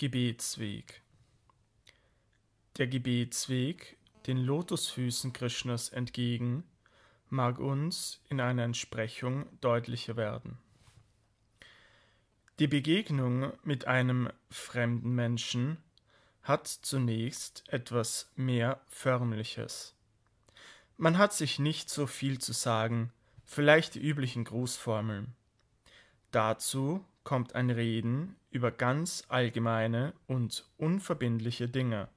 Gebetsweg Der Gebetsweg, den Lotusfüßen Krishnas entgegen, mag uns in einer Entsprechung deutlicher werden. Die Begegnung mit einem fremden Menschen hat zunächst etwas mehr Förmliches. Man hat sich nicht so viel zu sagen, vielleicht die üblichen Grußformeln. Dazu kommt ein Reden über ganz allgemeine und unverbindliche Dinge.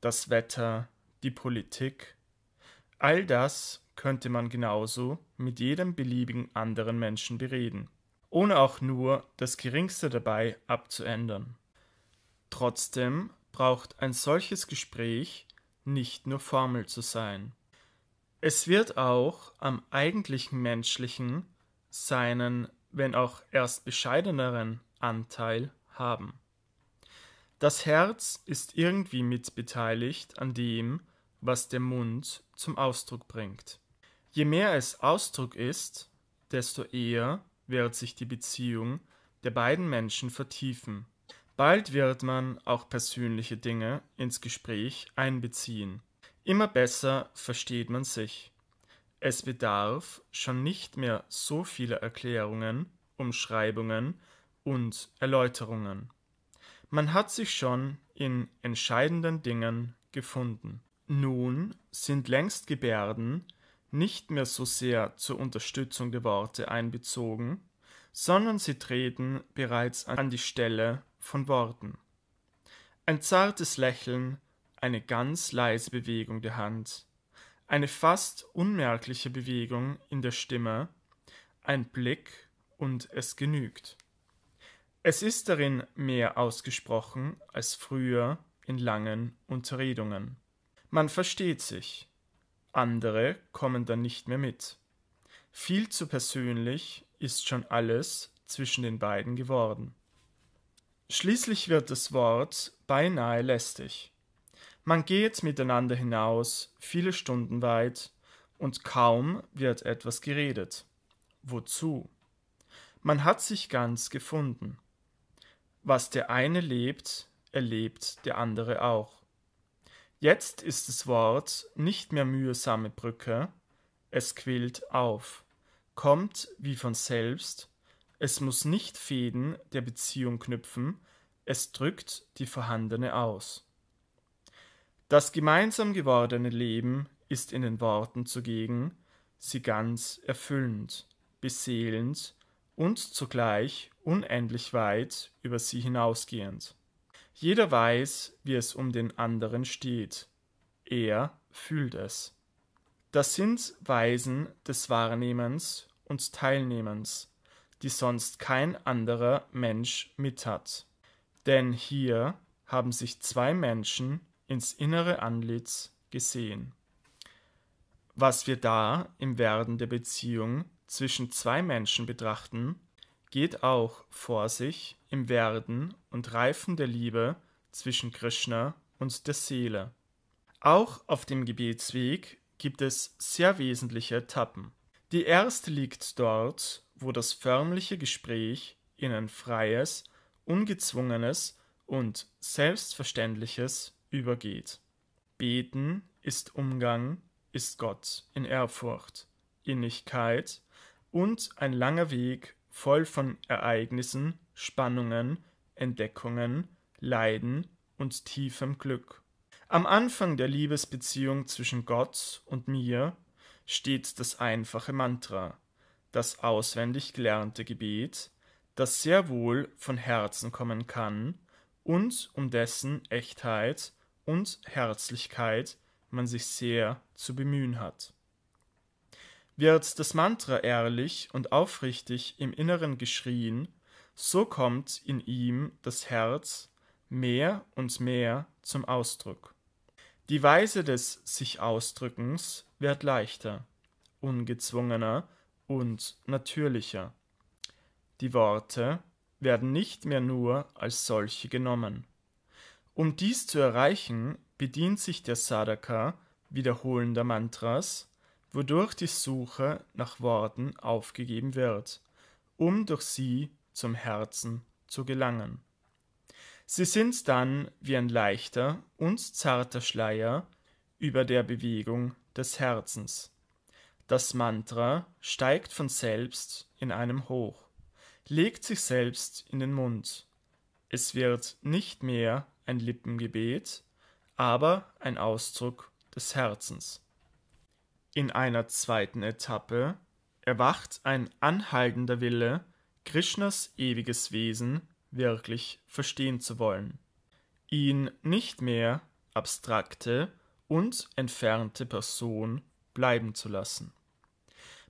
Das Wetter, die Politik, all das könnte man genauso mit jedem beliebigen anderen Menschen bereden, ohne auch nur das Geringste dabei abzuändern. Trotzdem braucht ein solches Gespräch nicht nur formel zu sein. Es wird auch am eigentlichen Menschlichen seinen wenn auch erst bescheideneren Anteil haben. Das Herz ist irgendwie mitbeteiligt an dem, was der Mund zum Ausdruck bringt. Je mehr es Ausdruck ist, desto eher wird sich die Beziehung der beiden Menschen vertiefen. Bald wird man auch persönliche Dinge ins Gespräch einbeziehen. Immer besser versteht man sich. Es bedarf schon nicht mehr so vieler Erklärungen, Umschreibungen und Erläuterungen. Man hat sich schon in entscheidenden Dingen gefunden. Nun sind längst Gebärden nicht mehr so sehr zur Unterstützung der Worte einbezogen, sondern sie treten bereits an die Stelle von Worten. Ein zartes Lächeln, eine ganz leise Bewegung der Hand, eine fast unmerkliche Bewegung in der Stimme, ein Blick und es genügt. Es ist darin mehr ausgesprochen als früher in langen Unterredungen. Man versteht sich, andere kommen dann nicht mehr mit. Viel zu persönlich ist schon alles zwischen den beiden geworden. Schließlich wird das Wort beinahe lästig. Man geht miteinander hinaus, viele Stunden weit, und kaum wird etwas geredet. Wozu? Man hat sich ganz gefunden. Was der eine lebt, erlebt der andere auch. Jetzt ist das Wort nicht mehr mühsame Brücke, es quillt auf, kommt wie von selbst, es muss nicht Fäden der Beziehung knüpfen, es drückt die vorhandene aus. Das gemeinsam gewordene Leben ist in den Worten zugegen, sie ganz erfüllend, beseelend und zugleich unendlich weit über sie hinausgehend. Jeder weiß, wie es um den anderen steht. Er fühlt es. Das sind Weisen des Wahrnehmens und Teilnehmens, die sonst kein anderer Mensch mithat. Denn hier haben sich zwei Menschen ins innere Antlitz gesehen. Was wir da im Werden der Beziehung zwischen zwei Menschen betrachten, geht auch vor sich im Werden und Reifen der Liebe zwischen Krishna und der Seele. Auch auf dem Gebetsweg gibt es sehr wesentliche Etappen. Die erste liegt dort, wo das förmliche Gespräch in ein freies, ungezwungenes und selbstverständliches übergeht. Beten ist Umgang, ist Gott in Ehrfurcht, Innigkeit und ein langer Weg voll von Ereignissen, Spannungen, Entdeckungen, Leiden und tiefem Glück. Am Anfang der Liebesbeziehung zwischen Gott und mir steht das einfache Mantra, das auswendig gelernte Gebet, das sehr wohl von Herzen kommen kann und um dessen Echtheit und Herzlichkeit man sich sehr zu bemühen hat. Wird das Mantra ehrlich und aufrichtig im Inneren geschrien, so kommt in ihm das Herz mehr und mehr zum Ausdruck. Die Weise des sich Ausdrückens wird leichter, ungezwungener und natürlicher. Die Worte werden nicht mehr nur als solche genommen. Um dies zu erreichen, bedient sich der Sadhaka wiederholender Mantras, wodurch die Suche nach Worten aufgegeben wird, um durch sie zum Herzen zu gelangen. Sie sind dann wie ein leichter und zarter Schleier über der Bewegung des Herzens. Das Mantra steigt von selbst in einem hoch, legt sich selbst in den Mund. Es wird nicht mehr ein Lippengebet, aber ein Ausdruck des Herzens. In einer zweiten Etappe erwacht ein anhaltender Wille, Krishnas ewiges Wesen wirklich verstehen zu wollen, ihn nicht mehr abstrakte und entfernte Person bleiben zu lassen.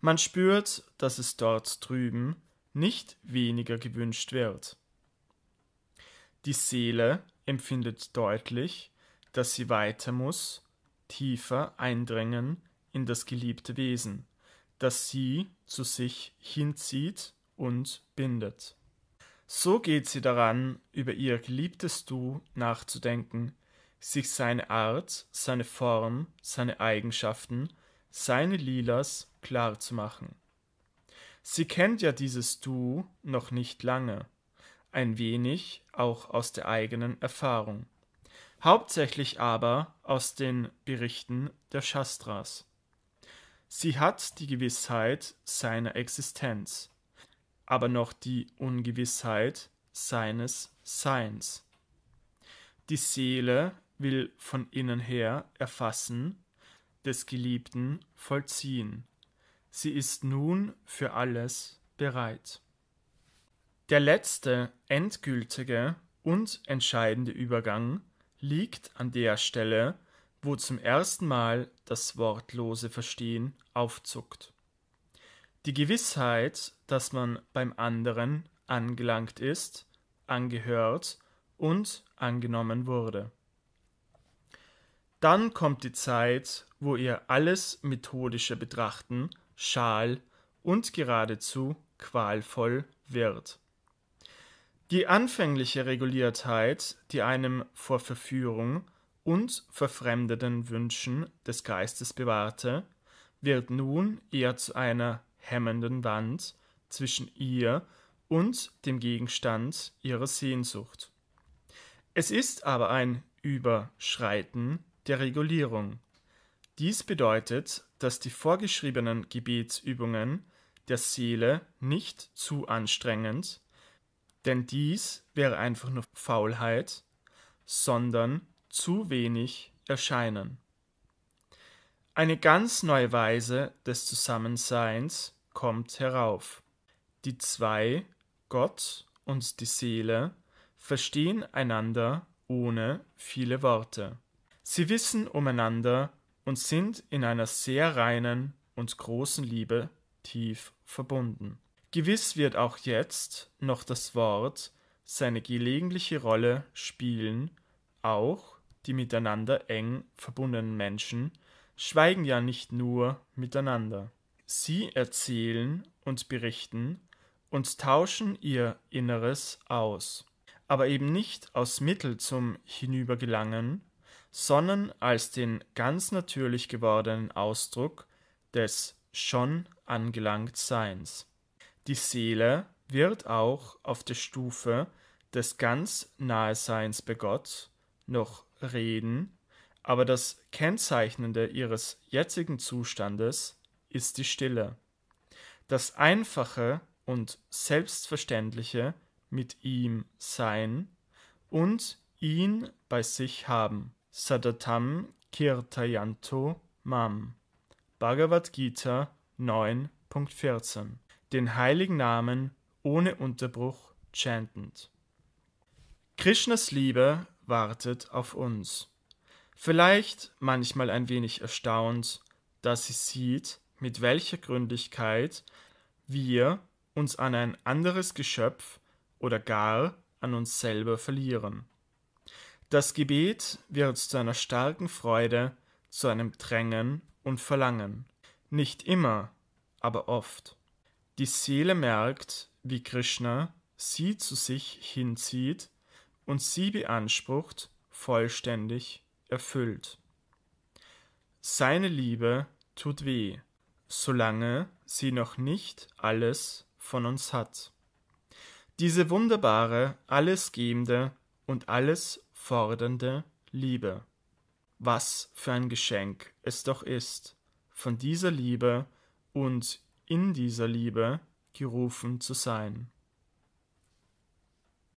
Man spürt, dass es dort drüben nicht weniger gewünscht wird. Die Seele empfindet deutlich, dass sie weiter muss, tiefer eindringen in das geliebte Wesen, das sie zu sich hinzieht und bindet. So geht sie daran, über ihr geliebtes Du nachzudenken, sich seine Art, seine Form, seine Eigenschaften, seine Lilas klarzumachen. Sie kennt ja dieses Du noch nicht lange, ein wenig auch aus der eigenen Erfahrung, hauptsächlich aber aus den Berichten der Shastras. Sie hat die Gewissheit seiner Existenz, aber noch die Ungewissheit seines Seins. Die Seele will von innen her erfassen, des Geliebten vollziehen. Sie ist nun für alles bereit. Der letzte, endgültige und entscheidende Übergang liegt an der Stelle, wo zum ersten Mal das wortlose Verstehen aufzuckt. Die Gewissheit, dass man beim anderen angelangt ist, angehört und angenommen wurde. Dann kommt die Zeit, wo ihr alles methodische Betrachten schal und geradezu qualvoll wird. Die anfängliche Reguliertheit, die einem vor Verführung und verfremdeten Wünschen des Geistes bewahrte, wird nun eher zu einer hemmenden Wand zwischen ihr und dem Gegenstand ihrer Sehnsucht. Es ist aber ein Überschreiten der Regulierung. Dies bedeutet, dass die vorgeschriebenen Gebetsübungen der Seele nicht zu anstrengend, denn dies wäre einfach nur Faulheit, sondern zu wenig erscheinen. Eine ganz neue Weise des Zusammenseins kommt herauf. Die zwei, Gott und die Seele, verstehen einander ohne viele Worte. Sie wissen umeinander und sind in einer sehr reinen und großen Liebe tief verbunden. Gewiss wird auch jetzt noch das Wort seine gelegentliche Rolle spielen, auch die miteinander eng verbundenen Menschen schweigen ja nicht nur miteinander. Sie erzählen und berichten und tauschen ihr Inneres aus, aber eben nicht aus Mittel zum Hinübergelangen, sondern als den ganz natürlich gewordenen Ausdruck des schon angelangt Seins. Die Seele wird auch auf der Stufe des ganz Naheseins bei Gott noch reden, aber das Kennzeichnende ihres jetzigen Zustandes ist die Stille. Das Einfache und Selbstverständliche mit ihm sein und ihn bei sich haben. Sadatam Kirtayanto Mam Bhagavad Gita 9.14 den heiligen Namen ohne Unterbruch chantend. Krishnas Liebe wartet auf uns. Vielleicht manchmal ein wenig erstaunt, dass sie sieht, mit welcher Gründlichkeit wir uns an ein anderes Geschöpf oder gar an uns selber verlieren. Das Gebet wird zu einer starken Freude, zu einem Drängen und Verlangen. Nicht immer, aber oft. Die Seele merkt, wie Krishna sie zu sich hinzieht und sie beansprucht, vollständig erfüllt. Seine Liebe tut weh, solange sie noch nicht alles von uns hat. Diese wunderbare, allesgebende und alles fordernde Liebe. Was für ein Geschenk es doch ist, von dieser Liebe und in dieser Liebe gerufen zu sein.